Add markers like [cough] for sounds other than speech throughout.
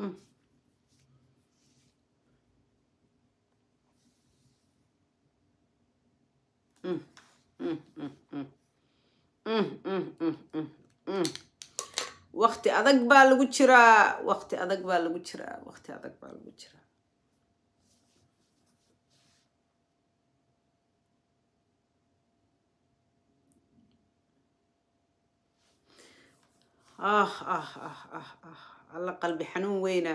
Hı. Hı. Hı. Hı. Hı. Hı. Hı. Hı. Hı. waqti adag baa lagu jiraa waqti adag baa lagu jiraa waqti adag baa lagu jiraa ah ah ah ah ah alla qalbi xanuun weyna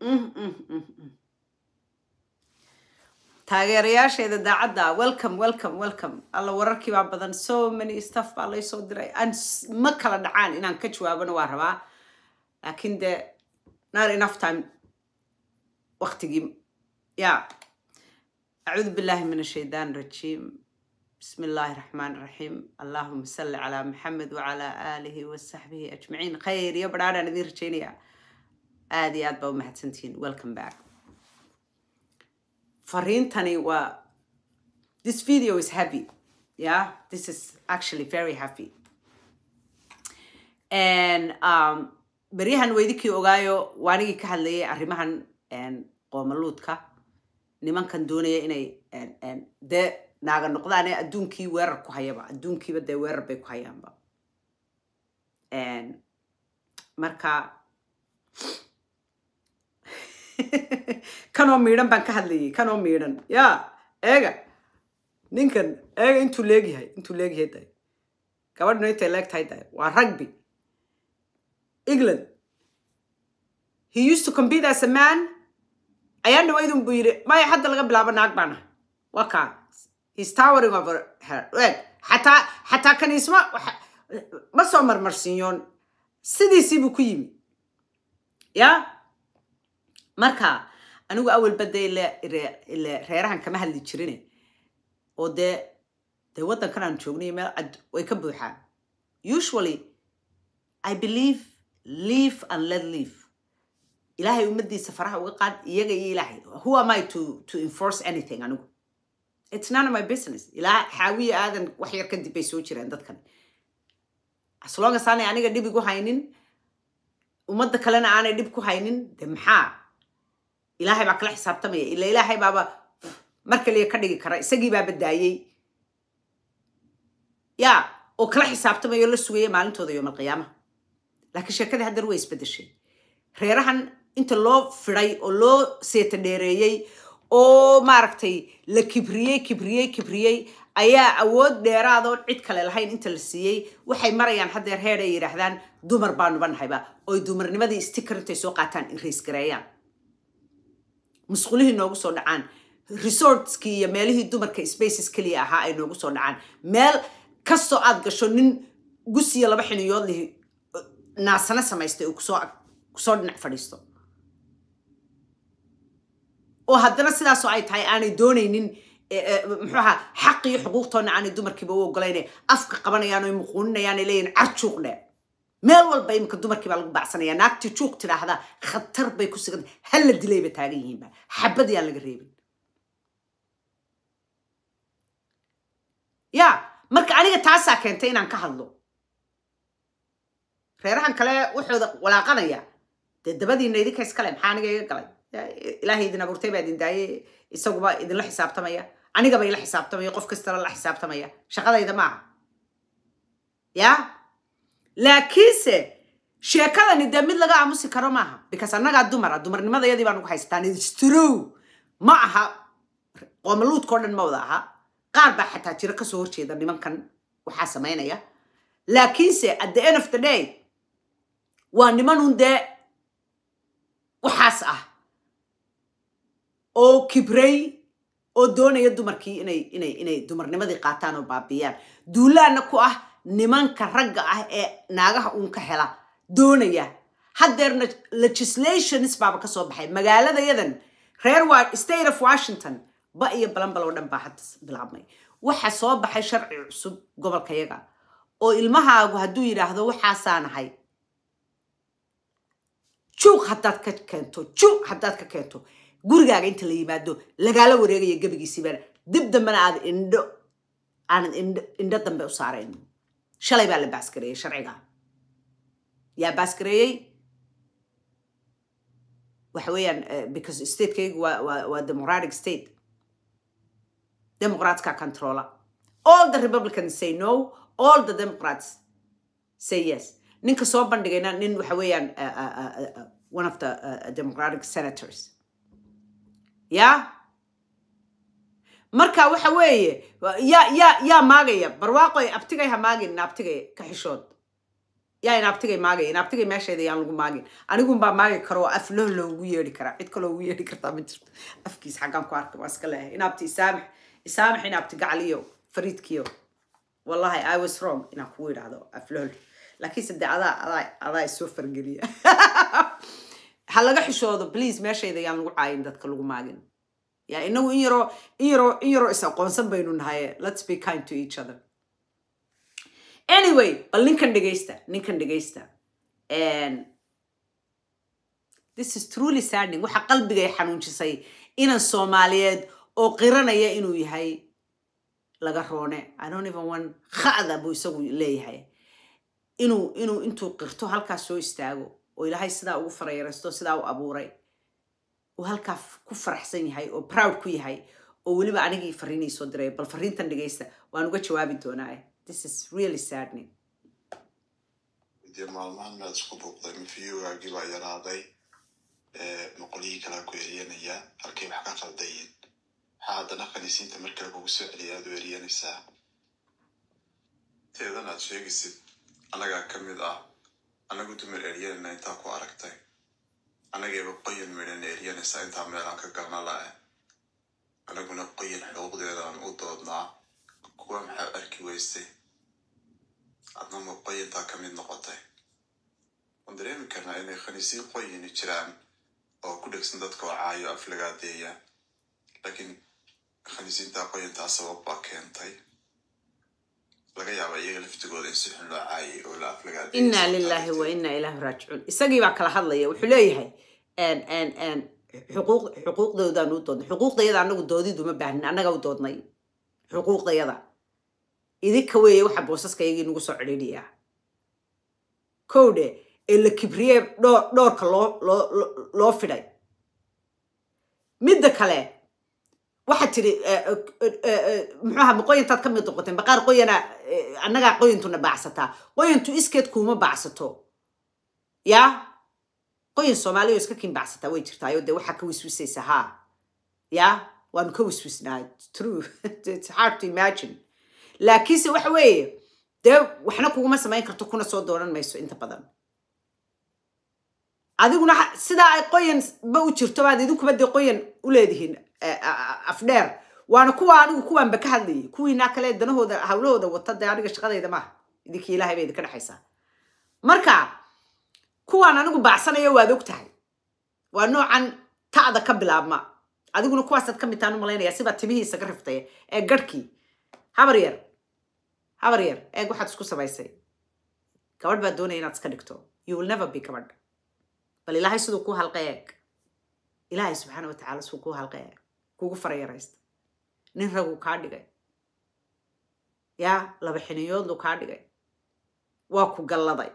mm, mm, mm, taageerayaasheeda daacadda welcome welcome welcome alla wararkii baa badan so many stuff baa laysoo diray aan ma kala dhacaan inaan ka jawaabano waa rabaa laakiin de not enough time waktigii ya acuudu billaahi min ashaytaan rajiim bismi illaahi raxmaan raxiim allahuma salli calaa maxamed wacalaa aalihi wasaxbihi ajmaciin khayr iyo badhaadhaan idiin rajeynayaa aada iyo aad baa u mahadsantihiin welcome back this video is happy yeah this is actually very happy and um beryahan weydikii ogaayo waa anigii ka hadlayay arrimahan qoomaluudka nimankan doonaya inay dee naaga noqdaane adduunkii weerar ku hayaba adduunkiiba dee weerar bay ku hayaanba marka [laughs] kanoo miidhan baan ka hadlayay kanoo miidhan ya eega ninkan eega intuu leegyahay intuu leegyahay day gabadhna intay leeg tahay day waa rugby england he used to compete as a man ayaan dhawaydun buu yidhi maya hadda laga bilaabo naag baan ah wa kaan hes over her xataa xataa kaniisma ma soo marmarsiinyoon sidiisii buu ku yimi ya marka anigu awalba dee ile reerahan kama hadli jirine oo dee dee waddankan aan joognay meel cad way ka buuxaan usually i believe leave and let leave ilaahay ummadiisa faraha uga qaad iyaga iyo ilaahay who am i to to enforce anything anigu it's none of my business ilaa xaawiya aadan wax yar kadib bay soo jireen dadkan aslongas aanay aniga dhib igu haynin ummadda kalena aanay dhib ku haynin de maxaa ilaahay baa kala xisaabtamaya ila ilaahay baaba mar kaliya ka dhigi kara isagii baa baddaayey ya oo kala xisaabtamayo la sugaya maalintooda yoom alqiyaamaha laakiin sheekadii haddar way isbedeshay reerahan inta loo firay oo loo seeta dheereeyey oo maaragtay la kibriyey kibriyey kibriyey ayaa awood dheeraadoon cid kale lahayn inta la siiyey waxay marayaan haddeer heer yidhaahdaan dumar baanubanahayba nahayba oy dumarnimadii istikar intay soo qaataan in raysgareeyaan musqulihii noogu soo dhacaan resortskii iyo meelihii dumarka spaces keliya ahaa ay noogu soo dhacaan meel kastoo aad gasho nin gusiya laba xiniyood lihi naasana samaystay uu kusoo kusoo dhinac fadhiisto oo haddana sidaasoo ay tahay aanay doonaynin e, e, muxuu ahaa xaqiyo xuquuqtoona aanay dumarkiiba u ogolayne afka qabanayaan oy muquuninayaan leeyihin cajuuqdhe meel walba imika dumarkiibaa lagu baacsanaya naagtii juuq tidhaahda khatar bay ku siganta hala dilayba taagan yihiinba xabad yaan laga reebin ya marka aniga taasaa keentay inaan ka hadlo reerahan kale waxooda walaaqanaya dee dabadiina idinka iska iskale maxaa aniga iga galay ilaahay idin abuurtay baa idin daayay isaguba idinla xisaabtamaya anigaba ila xisaabtamaya qof kastala la xisaabtamaya shaqadayda maaha ya laakiinse sheekadani dee mid laga aamusi karo maaha because annagaa dumara dumarnimadayadii baa nagu haysataan istrow ma aha qoomaluudkao dhan ma wada aha qaar baa xataa jiro kasoo horjeeda nimankan waxaa samaynaya laakiinse at the end of the day waa niman un dee waxaas ah oo kibray oo doonaya dumarkii inay inay inay dumarnimadii qaataan oo baabiyaan duulaanna ku ah nimanka ragga ah ee naagaha uun ka hela doonaya haddeerna legislations baaba ka soo baxay magaaladayadan reer state of washington ba iyo balanbal oo dhan baa hadda bilaabmay waxa soo baxay sharci cusub gobolkayaga oo ilmahaagu hadduu yidhaahdo waxaasaanahay juuq haddaad ka keento juuq haddaad ka keento gurigaaga inta la yimaado lagaala wareegaya gebigiisiibaana dib dambena aad indho aanad indh indho dambe u saarayn shalay baa la baaskareeyey sharciga yaa baaskareeyey waxa weeyaan eh, because statekaygu waa democratic state democratska controla all the republicans say no all the democrats say yes ninka soo bandhigayna nin waxa weeyaan eh, eh, one of the democratic senators ya marka waxa weeye ya ya yaa maagaya barwaaqoy abtigay ha maagin inaabtigay ka xishood yaa inaabtigay maagaya inaabtigay meesheeda yaan lagu maagin anigunbaa maagi karo oo af loo loogu yeedhi karaa cid kaloo ugu yeedhi kartaa ma jirto afkiis xaggaan ku arkay waan iska leeyahay inaabti isaamax isaamax inaabti gacaliyo fariidkiyo wallahi i was wrong inaan kugu idhaahdo af laakiinse dee adaa adaa adaa isoo fargeliya [laughs] ha laga xishoodo please meeshayda yaan lagu caayin dadka lagu maagin ya inagu in yaroo in yaroo in yaroo is-aqoonsan baynu nahaye let's be kind to each other anyway bal ninkan dhegaysta ninkan dhegaysta this is truly sadning waxa qalbigay xanuunjisay inan soomaaliyeed oo qiranaya inuu yahay laga roone i even want kha'da buu isagu leeyahay inuu inuu intuu qirto halkaas soo istaago oo ilaahay sidaa ugu farayaraysto sidaa u abuuray oo halkaa ku faraxsan yahay oo proud ku yahay oo weliba anigii fariinay soo diray bal fariintan dhegaysta waan uga jawaabi doonaae this is really saddening maalmahan maad isku buuqday ma baa yaraaday maqolyihii kalaa ku eryanaya halkay wax ka qaldayin waxaa haddana khaniisiinta mar kale kugu soo celiya aadu eryanaysaa teedan aad sheegaysid annagaa ka mid ah anagu dumar eryanina intaa ku aragtay annageeba qoyan midhan eryanaysa intaa meelaan ka galna eh. la-e anaguna qoyan xooqdeedaan u doodnaa kuwa maxaa arki weystay adna ma qoyantaa ka mid noqotay waan dareemi karnaa inay khaniisiin qoyini jiraan oo ku dhegsan dadka oo caayo deeya laakiin khaniisiintaa qoyanta sabab baa keentay laga yaaba iyaga laftigooda in si xun loo caayay oo la aflagaad inaa lilaahi wa inaa ilaahi raajicuun isagii baa kala hadlaya wuxuu leeyahay xuquuq xuquuqdoodaan u doodnay xuquuqdayada anagu doodid uma baahnin annaga u doodnay xuquuqdayada idinka weeye waxa boosaska iyagii nagu soo cidhiidhiya kow ee la kibriye dhoo dhowrka loo loo loo fidhay midda kale waxaad tiri eh, eh, eh, muxuaha ma qoyantaad ka mid noqoteen baqaar qoyana annagaa qoyantuna baacsataa qoyantu iskeed kuuma baacsato ya qoyan soomaaliya oo iska kiin baacsataa way jirtaa ayo dee waxaa ka wiswisaysa haa ya waanu ka wiswisnaa true [laughs] its hard to imagine laakiinse waxa weeye dee waxna kuguma samayn karto kuna soo doonan mayso inta badan adiguna sidaa ay qoyanba u jirto baad idinkuba dee qoyan u leedihiin eh, afdheer waana kuwa anigu kuwaanba ka hadlayay kuwiinaa kale danahooda hawlahooda wata dee aniga shaqadayda maaha idinkii ilahay ba idinka dhexaysaa marka kuwaan anigu baacsanayo waad og tahay waa noocan ta'da ka bilaabma adiguna kuwaasaad ka mid tahan u malaynaya sibaa timihiisa ka riftaya ee garhkii habar yar habar yar eeg waxaad isku samaysay gabadh baa doonaya inaad iska dhigto you will never be gabadh bal ilaahay siduu ku halqa eeg ilaahay subxaana watacaala siduu ku halqa eeg kugu farayaraysta nin raguu kaa dhigay yaa laba xiniyoodlu kaa dhigay waa ku galladay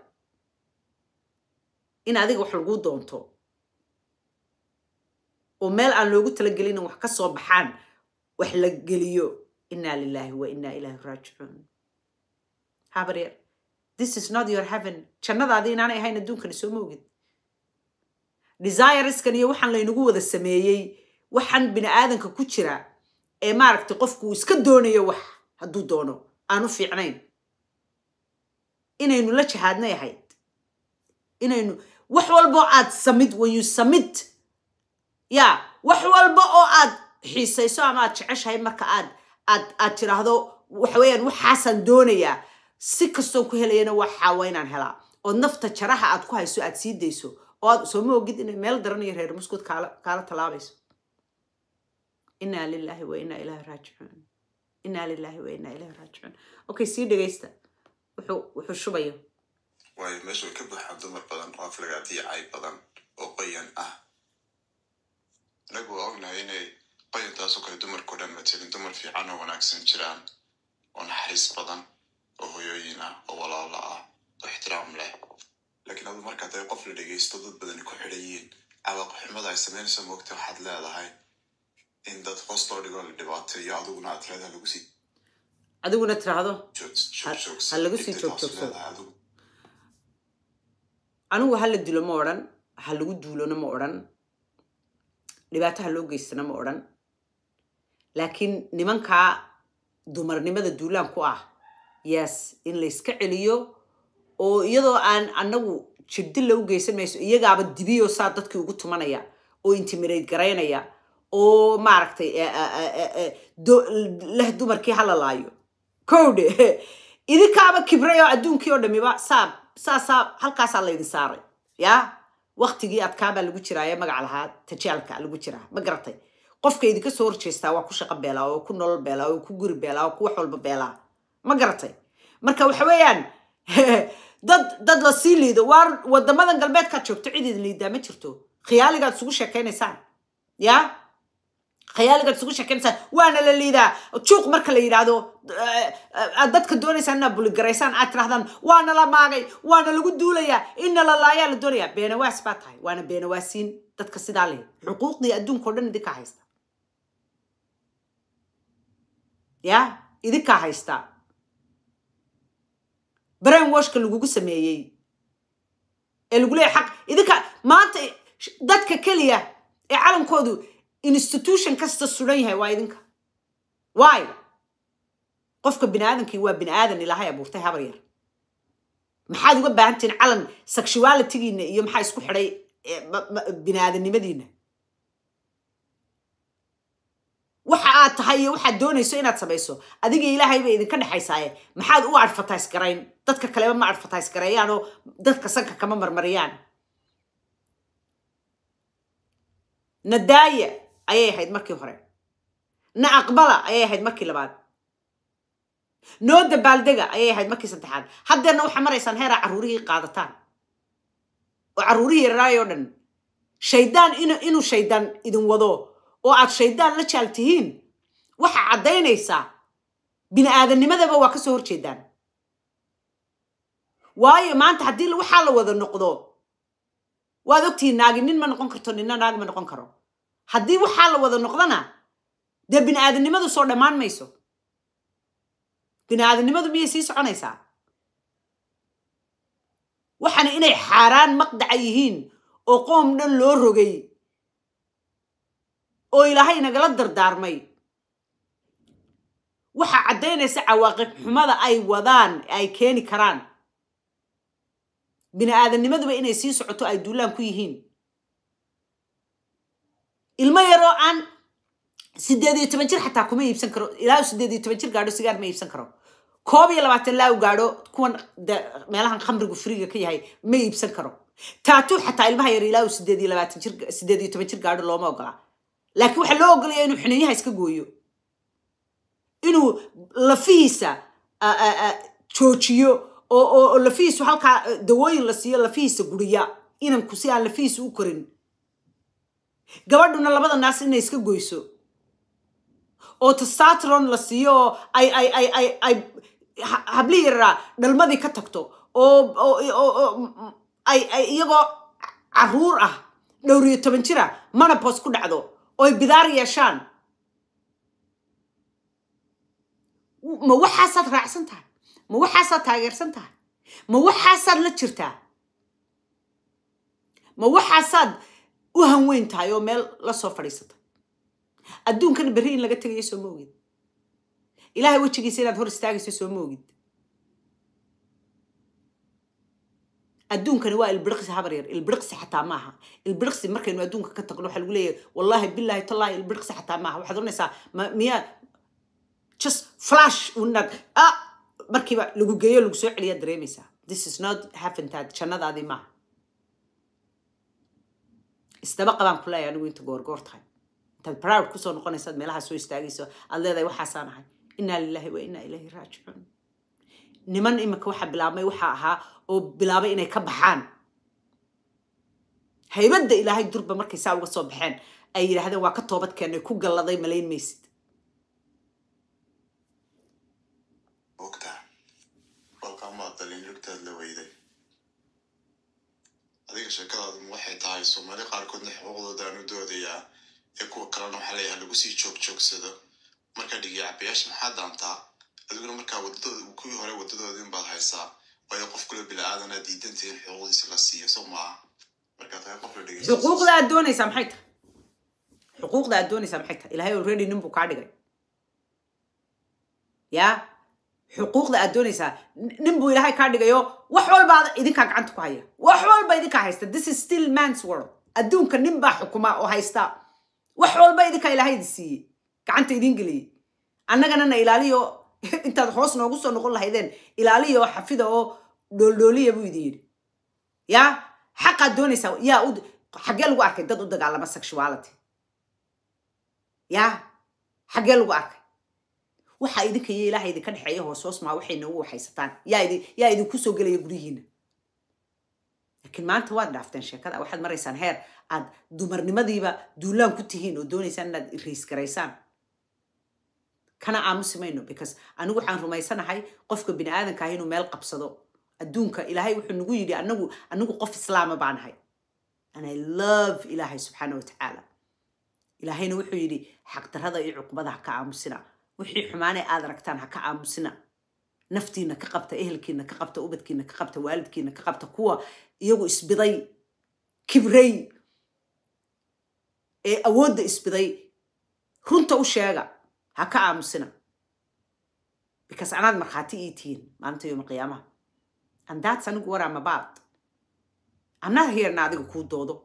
in adiga wax laguu doonto oo meel aan loogu talagelin wax ka soo baxaan wax la geliyo inaa lilaahi wa inaa ilaahi raajicuun habar yar this is not your heaven jannadaadii inaanay ahayn adduunkana soo moogid desireskan iyo waxaan laynagu wada sameeyey waxaan bini aadanka ku jira ee maaragtay qofku uu iska doonayo wax hadduu doono aanu fiicnayn inaynu la jahaadnay ahayd inaynu wax walba oo aad samid wayu samid ya wax walba oo aad xiisayso ama aad jeceshahay marka aad aad aad tidhaahdo waxaweyaan waxaasaan doonayaa si kastoon ku helayana waxaa waa inaan helaa oo nafta jaraha aad ku hayso aad sii dayso oo aad sooma ogid inay meel daranayo reer maskuud kaala tallaabayso inaa lilaahi wa inaa ilahi raajicuun inaa lilaahi wa inaa ilahi raajicuun okay sii dhegaysta wuxuu shubayo waayo meesha way ka buuxaan dumar badan oo aflagaadiyacay badan oo qoyan ah anagu waa ognahay inay qoyantaasoo kale dumarkao dhan matelin dumar fiican oo wanaagsan jiraan oo naxariis badan oo hoyooyin ah oo walaalo ah oo ixtiraam leh laakiin adu marka day qof la dhegaysto dad badani ku xidhan yihiin cawaaqi xumada ay samaynaysa moogta waxaad leedahay in dad hoos loo dhigo la dhibaateeyo adiguna aad tiraada lagu sii adiguna tiraahdo ha sii joogjoogso anigu hala dilo ma odhan ha lagu duulona ma odhan dhibaato ha loo geystana ma odhan laakiin nimankaa dumarnimada duulaan ku ah yes in layska celiyo oo iyadoo aan anagu jabdilla u geysan mayso iyagaaba dibiyo saa dadkii ugu tumanaya oo intimirate garaynaya oo maaragtay eh, eh, eh, leh dumarkii halalaayo laayo [laughs] idinkaaba kibray oo adduunkii oo dhammiba saa saasaa halkaasaa laydin saaray ya waktigii adkaabaa lagu jiraaye magac lahaa tajaalka lagu jiraa ma garatay qofka idinka soo horjeestaa waa ku shaqo beelaa oo ku nolol beelaa oo ku guri beelaa oo ku wax walba beelaa ma garatay marka waxa weeyaan [laughs] dad dad la sii liido waar wadamadan galbeedkaad joogto cidiid liidaa ma jirto khiyaaligaad isugu sheekaynaysaan ya khiyaaligaad isugu sheekaynaysaan waana la liidaa juuq marka la yidhaahdo eh, aad dadka doonaysaan inaad buligaraysaan aad tirahdaan waana la maagay waana lagu duulayaa ina la laayaa la doonayaa beenawaas baa tahay waana beenawaasiin dadka sidaa leh xuquuqdii adduunkaoo dhan idinkaa haysta ya idinkaa haysta brain washka lagugu sameeyey ee lagu leeyay xaq idinka maanta dadka keliya ee calankoodu institution kasta sudhan yahay waa idinka waay qofka bini aadamkii waa bini aadan ilaahay abuurtay habar yar maxaad uga baahantihiin calan sexualitygiina iyo maxaa isku xidhay bini aadannimadiina aad tahay iyo waxaad doonayso inaad samayso adiga ilaahay bay idinka dhexaysaaye maxaad u advertise garayn dadka kaleba ma advertise gareeyaan oo dadka sanka kama marmariyaan na ayay ahayd markii hore na aqbala ayay ahayd markii labaad noo dabaaldega ayay ahayd markii saddexaad haddeenna waxaa maraysaan heeraa caruurihii qaadataan oo caruurihii yaraayo dhan shaydaan inuu shaydaan idin wado oo aad shaydaan la jaaltihiin waxaa caddaynaysaa bini-aadannimadaba waa ka soo horjeedaan waayo maanta haddii waxaa la wada noqdo waad ogtihiin naagi nin ma noqon karto ninna naag ma noqon karo haddii waxaa la wada noqdana dee bini-aadannimadu soo dhammaan mayso bini-aadannimadu miyay sii soconaysaa waxaana inay xaaraan maqdaca yihiin oo qoom dhan loo rogay oo ilaahay nagala dardaarmay waxaa caddaynaysa cawaaqib xumada ay wadaan ay keeni karaan bini aadamnimaduba inay sii socoto ay duulaan ku yihiin ilmo yaroo aan sideed iyo toban jir xataa kuma iibsan karo ilaa sideed iyo toban jir gaadho sigaar ma iibsan karo koob iyo labaatan laaw gaadho kuwan meelahan khamrigu friga ka yahay ma iibsan karo taatu xataa ilmaha yar ilaa sideed iyo labaatan jir sideed iyo toban jir gaadho looma ogolaa laakiin waxaa loo ogolaya inuu xuneenyaha iska gooyo inuu lafihiisa joojiyo oo lafihiisu halkaa e, dawooyin la siiyo lafihiisa guriya inanku si aan lafihiisa u korin gabadhuna labada naas inay iska goyso oo tastatron la siiyo oo ay ay ay ay ay hablihii dhalmadii ka tagto oo ay ay iyagoo caruur ah dhowriyo toban jira manabos ku dhacdo oy bidaar yeeshaan ma waxaasaad raacsan tahay ma waxaasaad taageersan tahay ma waxaasaad la jirtaa ma waxaasaad u hanweyn tahay oo meel la soo fadhiisatay adduunkana berri in laga tegaya soo maogid ilaahay wejigiisa inaad hor istaagaysa soo maogid adduunkani waa ilbiriqsi habar yar ilbiriqsi xataa maaha ilbiriqsi markaynu adduunka ka taqno waxa lagu leeyahay wallaahi billaahi tallaahi ilbiriqsi xataa maaha waxaad oranaysaa miyaa just flash unag ah markiiba lagu geeyo lagu soo celiya dareemaysaa this is not hafentag jannadaadii maaha isdaba qabaan ku leeyahay anigu inta goorgoor tahay intaad proud kusoo noqonaysaad meelaha soo istaagayso aad leedahay waxaasaan ahay innaa lilaahi wa innaa ilaahi raajicuun niman iminka waxa bilaabmay waxa ahaa oo bilaabay inay ka baxaan haybadda ilaahay durba markay saa uga soo baxeen ay yidhaahdeen waa ka toobad keenay ku galladay malayn mayse intaad la weyday adiga sheekadaadun waxay tahay soomaali qaarkoodna xuquuqdooda aan doodayaa ee kuwa kalena waxaa leeyahay lagu sii joogjoogsado markaa dhigiyacabayaasha maxaa daantaa adiguna markaa wadadooda kuwii hore waddadoodin baad haysaa waayo qof kula bila aadanaa diidanta in xuquuqdiisa la siiyo soo maaha xuquuqda aad doonaysaa maxay tahay xuquuqda aad doonaysaa maxay tahay ilahay already ninbuu kaa dhigay yaa xuquuqda aad doonaysaa nin buu ilaahay kaa dhigayo wax walbaad idinkaa gacanta ku haya wax walba idinkaa haysta this is still man's world adduunka nin baa xukuma oo haysta wax walba idinkaa ilaahay idin siiyey gacanta idiin geliyey annaganana na ilaaliyo [laughs] intaad hoos noogu soo noqon lahaydeen ilaaliyo xafida oo dhooldhooliya buu idin yidhi ya xaqaad doonaysaa yaa u xaggee lagu arkay dad u dagaalama sexuality ya xaggee lagu arkay waxaa idinka iyo ilaaha idinka dhexeeya hooshoosmaa waxayna ugu waxaysataan yaa idinku soo gelaya guryihiina laakiin maanta waad dhaafteen sheekada waxaad maraysaan heer aad dumarnimadiiba duulaan ku tihiin oo doonaysaan inaad riiskaraysaan kana aamusi mayno because anigu waxaan rumaysanahay qofka bini aadamka ah inuu meel qabsado adduunka ilaahay wuxuu nagu yidhi anagu anigu qof islaama baan ahay and i love ilaahay subxaana wa ilaahayna wuxuu yidhi xaqdarada iyo cuqubadaha ka aamusina wixii xumaane aad aragtaan ha ka aamusina naftiina ka qabta ehelkiina ka qabta ubadkiina ka qabta waalidkiina ka qabta kuwa iyagu isbiday kibray ee awoodda isbiday runta u sheega ha ka aamusina bikaas anaad markhaati ii tihiin maalinta yooma qiyaamaha andaats anigu waraa mabaad anaa heerna adiga kuu doodo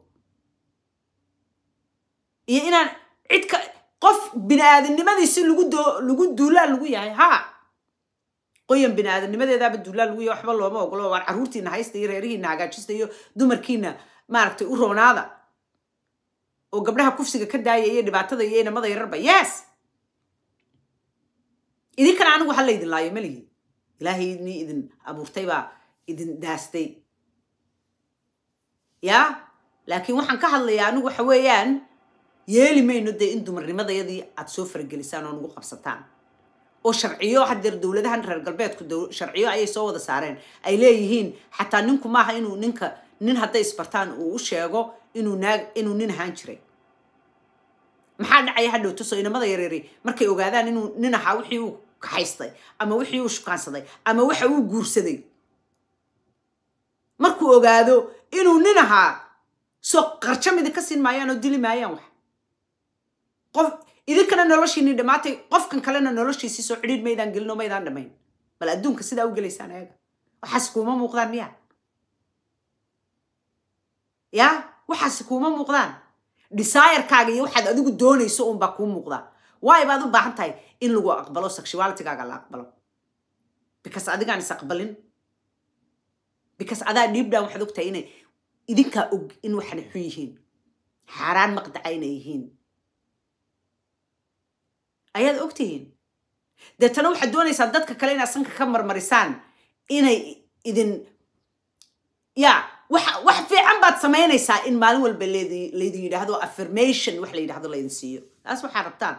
iyo inaan cidka qof biniaadamnimadiisi lagu duulaa lagu yahay ha qoyan biniaadamnimadeedaaba duulaa lagu yahay waxba looma ogolo waan carruurtiina haysta iyo reerihiina hagaajista iyo dumarkiina maaragtay u roonaada oo gabdhaha kufsiga ka daaya iyo dhibaatada iyo inamada yararba yes idinkana anigu ha laydin laayo malihi ilaahay idnii idin abuurtay baa idin daastay ya laakiin waxaan ka hadlayaa anigu waxa weeyaan yeeli mayno dee in dumarnimadayadii aad soo faragelisaan oo nagu qabsataan oo sharciyo hadeer dowladahan reer galbeedku sharciyo ayay soo wada saareen ay leeyihiin xataa ninku maaha inuu ninka nin hadday isbartaan uu u sheego inuu naag inuu nin ahaan jiray maxaa dhacaya hadhow tuso inamada yaryari markay ogaadaan inuu nin ahaa wixii uu kaxaystay ama wixii uu shukaansaday ama waxa uu guursaday markuu ogaado inuu nin ahaa soo qarjamidi ka siin maayaan oo dili maayaan wax qof idinkana noloshiini dhammaatay qofkan kalena noloshiisii soo cidhiid maydaan gelino maydaan dhammayn bal adduunka sidaa u gelaysaan ayaga waxaas kuuma muuqdaan miya ya waxaas kuuma muuqdaan desirkaaga iyo waxaad adigu doonayso uunbaa kuu muuqdaa waay baad u baahan tahay in lagu aqbalo sexualitygaaga la aqbalo because adigaan is aqbalin because adaa dhiibdhaan waxaad og tahay inay idinkaa og in waxna xun yihiin xaaraan maqdaca inay yihiin ayaad ogtihiin deetana waxaad doonaysaa dadka kale inaad sanka ka marmarisaan inay idin ya wa wax fiican baad samaynaysaa in maalin walba laydin yidhaahdo affirmation wax la yidhahdo laydin siiyo taas waxaad rabtaan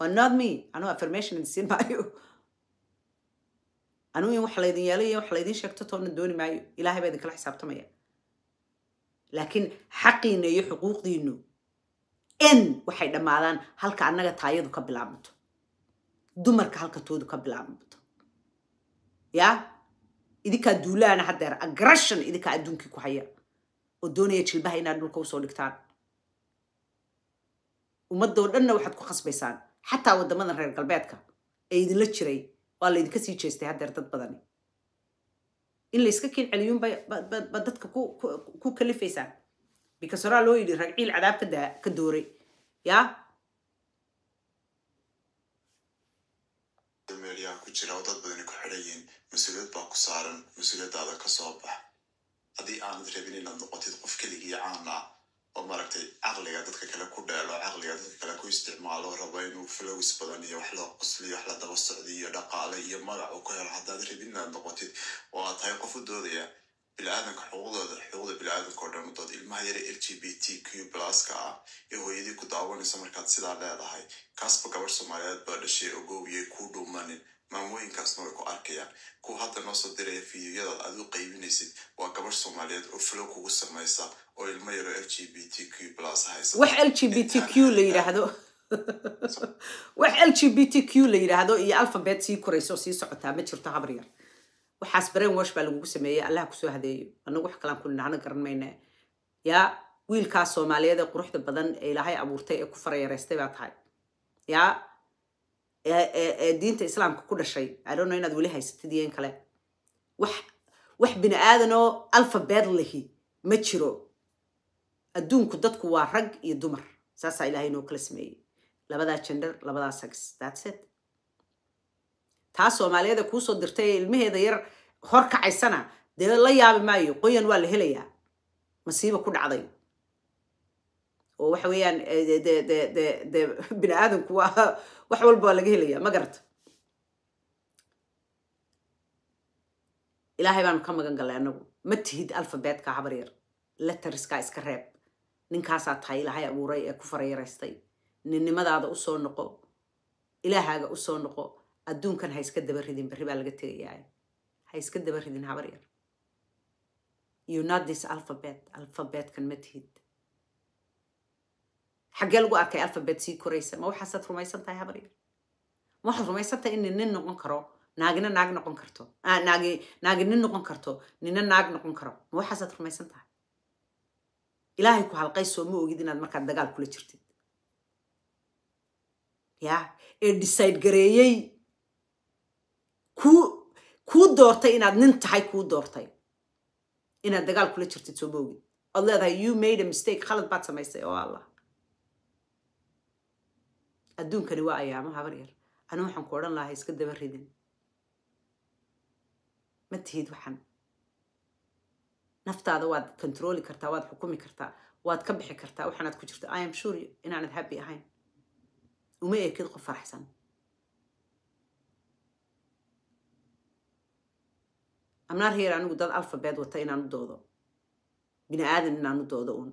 waa not me anuu affirmation idin siin maayo anuu in wax laydin yeelo iyo wax laydin sheegto toona dooni maayo ilahay baa idinkala xisaabtamaya laakiin xaqiina iyo xuquuqdiinu n waxay dhammaadaan halka annaga taayadu ka bilaabanto dumarka halka toodu ka bilaabanto ya idinkaa duulaana haddeer aggression idinkaa adduunkii ku haya oo doonaya jilbaha inaad dhulka usoo dhigtaan ummaddoo dhanna waxaad ku khasbaysaan xataa waddamadan reer galbeedka ee idinla jiray waa laydinka sii jeestay haddeer dad badani in layska kiin celiyuun ba dadka ku kalifaysaan bikasoraa loo yidhi ragciil cadaab kada ka dooray ya meelyaha ku jira oo dad badani ku xidhan yihiin mas-uuliyad baa ku saaran mas-uuliyaddaada ka soo bax haddii aanad rabin inaad noqotid qof keligii caana oo maaragtay caqliga dadka kale ku dheelo caqliga dadka kale ku isticmaalo rabo inuu flows badan iyo wax loo qosliyo wax la daba socdiyo iyo dhaqaale iyo magac uu ku helo haddaad rabin inaad noqotid oo aad tahay qof u doodaya biniaadanka xuquuqdooda xuquuqda biniaadanka oo dhamadood ilmaha yare l g b t q pluska ah ee hooyadii ku daawanaysa markaad sidaa leedahay kaasba gabadh soomaaliyeed baa dhashay oo kuu dhuumanin maamooyinkaasna way ku arkayaan kuwa hadda noo soo diraya fiidiyoyadaad aad u qaybinaysid waa gabadh soomaaliyeed oo flow kugu samaysa oo ilmo yaro l g b t q plus haysa wax l g b t q la yidhaahdo wax l g b t q la yidhaahdo iyo alfabet sii korayso sii socotaa ma jirto habaryar waxaas bareen wash baa lagugu sameeyey allaha kusoo hadeeyo anagu wax kalaan ku nidhacna garan mayna yaa wiilkaas soomaaliyeed ee quruxda badan ee ilaahay abuurtay ee ku farayareystay baa tahay yaa ee diinta islaamka ku dhashay adhano inaad weli haysatid iyo kale wax wax bini aadanoo alphabet lahi ma jiro adduunku dadku waa rag iyo dumar saasaa ilahay inoo kala sameeyey labadaa gender labadaa sex that's it taa soomaaliyada kuusoo dirtay ee ilmaheeda yar hor kacaysana dee la yaabi maayo qoyan waa la helayaa masiiba ku dhacday oo waxa weeyaan e, e, dee bini aadamku waa [laughs] wax walba waa laga helayaa ma garata ilaahay baanu ka magan galay anagu ma tihid alfabetka habar yar leterskaa iska reeb ninkaasaa tahay ilaahay abuuray ee ku farayaraystay ninnimadaada usoo noqo ilaahaaga usoo noqo adduunkan ha iska daba ridin berri baa laga tegayaa ha iska daba ridin habar yar younodis alphabet alphabetkan ma tihid xaggee lagu arkay alphabet sii koraysa ma waxaasaad rumaysan tahay habar yar ma waxaad rumaysan tahay inay nin noqon karo naagina naag noqon karto naagi naagi nin noqon karto nina naag noqon karo ma waxaasaad rumaysan tahay ilaahay ku halqay soo ma ogid inaad markaa dagaal kula jirtid ya ee decide gareeyey kuu doortay inaad nin tahay kuu doortay inaad dagaal kula jirtid soo maogid oad leedahay you made a mistake khalad baad samaystay oo allah adduunkani waa ayaamo habar yar anu waxaan ku odhan lahaa iska daba ridin ma tihid waxan naftaada waad controli kartaa waad xukumi kartaa waad ka bixi kartaa waxaanaad ku jirto i am sure inaanad happy ahayn uma ekid qof faraxsan amnaan reer anigu dad alphabet wata inaan u doodo bini aadan inaan u doodo uun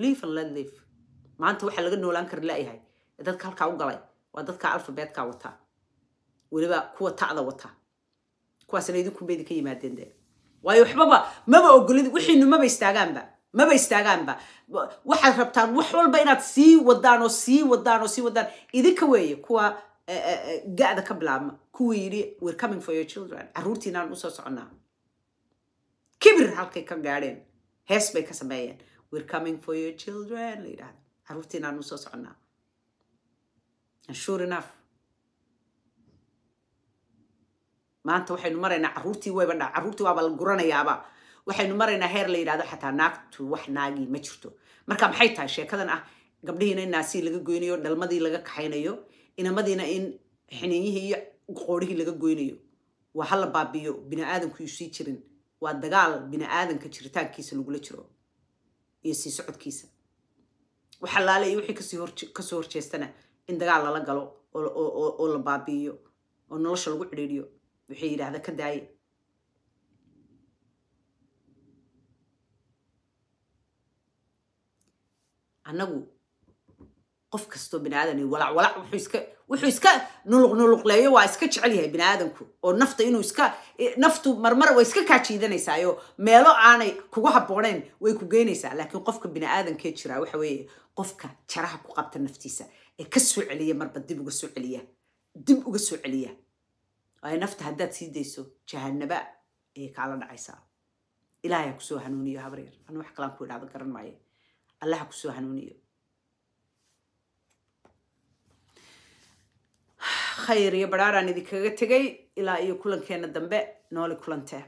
liif and let liif maanta waxaa laga noolaan kara laayahay ee dadka halkaa u galay waa dadka alphabetka wataa weliba kuwa ta'da wata kuwaasna idinku idinka yimaadeen dee waayo waxbaba maba ogolid wixiinu maba istaagaanba maba istaagaanba waxaad rabtaan wax walba inaad sii wadaan oo sii wadaan oo sii wadaan idinka weeye kuwa E, e, e, gada ka bilaabma kuwa yidhi we're coming for your children carruurtiinaan usoo soconaa kibir halkay ka gaadheen hees bay ka sameeyeen we're coming for your children la yidhahda carruurtiinaan usoo soconaa sure enough maanta waxaynu maraynaa caruurtii wayba dha carruurtii waaba la guranayaaba waxaynu maraynaa heer la yidhahdo xataa naagtu wax naagii ma jirto marka maxay tahay sheekadan ah gabdhihiina naasii laga goynayo dhalmadii laga kaxaynayo inamadiina in xineeyihii iyo qoorihii laga goynayo waa ha la bini aadanku sii jirin waa dagaal bini aadanka jiritaankiisa lagula jiro iyo sii socodkiisa wax allaale iyo wixii kasoo horjeestana in dagaal lala galo oo la baabi'iyo oo nolosha lagu cidhiidhiyo waxay yidhaahda ka daaye anagu qof kastoo biniaadana walacwalac wuxuu iska nuluqnuluqleeyo waa iska jecel yahay biniaadanku oo nafta inuu iska naftu marmar way iska kaa kaajiidanaysaayoo meelo aanay kugu habooneyn way ku geynaysaa laakiin qofka biniaadankae jiraa waxa weeye qofka jaraha ku qabta naftiisa ee ka soo celiya marba dib uga soo celiya dib uga soo celiya waayo nafta haddaad sii dayso jahanaba ayay kaala dhacaysaa ilaahay ha kusoo hanuuniyo habaryar anu wax kalaan ku idhahdo garan maayo allah kusoo hanuuniyo khayr iyo badhaaraan idinkaga tegay ilaa iyo kulankeena dambe nooli kulantee